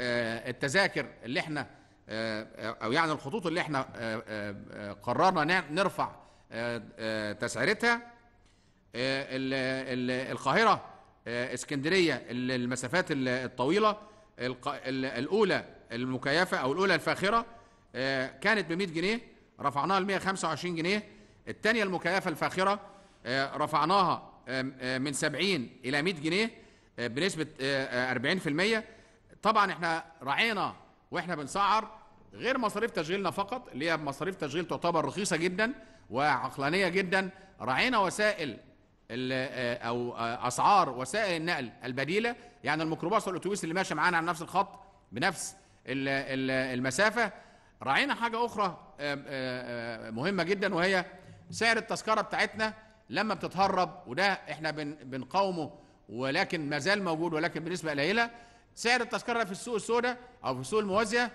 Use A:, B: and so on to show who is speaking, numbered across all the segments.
A: آه، التذاكر اللي احنا آه، او يعني الخطوط اللي احنا آه، قررنا نرفع تسعيرتها القاهره اسكندريه المسافات الطويله الاولى المكيفه او الاولى الفاخره كانت ب 100 جنيه رفعناها ل 125 جنيه الثانيه المكيفه الفاخره رفعناها من 70 الى 100 جنيه بنسبه 40% طبعا احنا راعينا واحنا بنسعر غير مصاريف تشغيلنا فقط اللي هي مصاريف تشغيل تعتبر رخيصه جدا وعقلانيه جدا راعينا وسائل آه، او آه، اسعار وسائل النقل البديله يعني الميكروباص والاتوبيس اللي ماشي معانا على نفس الخط بنفس المسافه راعينا حاجه اخرى آه، مهمه جدا وهي سعر التذكره بتاعتنا لما بتتهرب وده احنا بنقاومه ولكن ما زال موجود ولكن بنسبه قليله سعر التذكره في السوق السوداء او في السوق الموازيه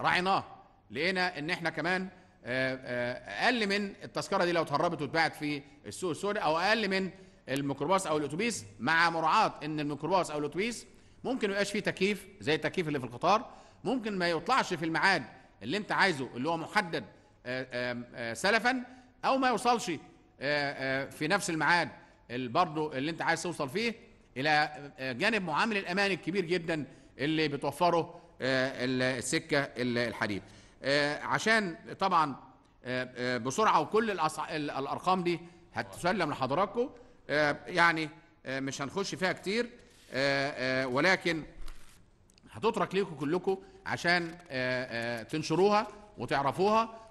A: راعيناه لقينا ان احنا كمان آه، آه، اقل من التذكره دي لو اتهربت واتباعت في السوق السوداء او اقل من الميكروباص او الاتوبيس مع مراعاه ان الميكروباص او الاتوبيس ممكن ما يبقاش فيه تكييف زي التكييف اللي في القطار ممكن ما يطلعش في الميعاد اللي انت عايزه اللي هو محدد آه، سلفا او ما يوصلش في نفس الميعاد برضه اللي انت عايز توصل فيه الى جانب معامل الامان الكبير جدا اللي بتوفره آه، السكه الحديد آه، عشان طبعا آه، بسرعه وكل الارقام دي هتسلم لحضراتكم يعني مش هنخش فيها كتير ولكن هتترك ليكم كلكم عشان تنشروها وتعرفوها